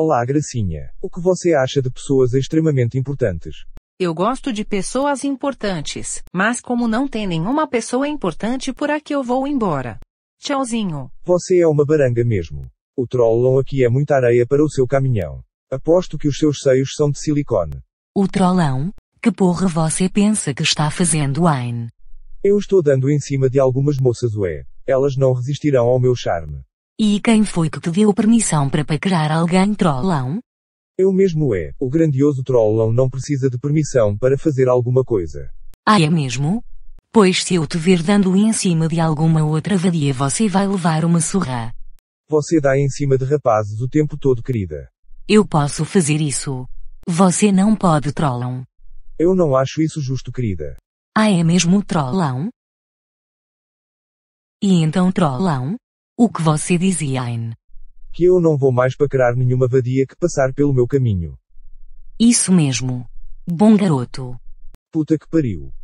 Olá, Gracinha. O que você acha de pessoas extremamente importantes? Eu gosto de pessoas importantes, mas como não tem nenhuma pessoa importante por aqui eu vou embora. Tchauzinho. Você é uma baranga mesmo. O Trollon aqui é muita areia para o seu caminhão. Aposto que os seus seios são de silicone. O Trollão? Que porra você pensa que está fazendo, Ain? Eu estou dando em cima de algumas moças, ué. Elas não resistirão ao meu charme. E quem foi que te deu permissão para paquerar alguém trollão? Eu mesmo é. O grandioso trollão não precisa de permissão para fazer alguma coisa. Ah, é mesmo? Pois se eu te ver dando em cima de alguma outra vadia você vai levar uma surra. Você dá em cima de rapazes o tempo todo, querida. Eu posso fazer isso. Você não pode, trollão. Eu não acho isso justo, querida. Ah, é mesmo trollão? E então, trollão? O que você dizia, Ayn? Que eu não vou mais paquerar nenhuma vadia que passar pelo meu caminho. Isso mesmo. Bom garoto. Puta que pariu.